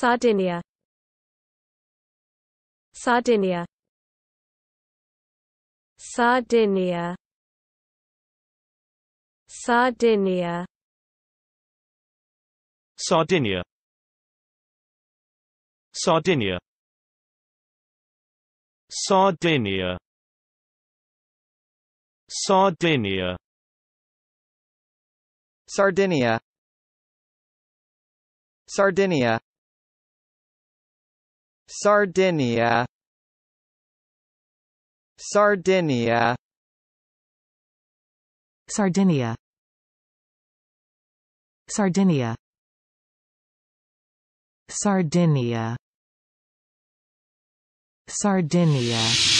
Sardinia Sardinia Sardinia Sardinia Sardinia Sardinia Sardinia Sardinia Sardinia Sardinia Sardinia Sardinia Sardinia Sardinia Sardinia Sardinia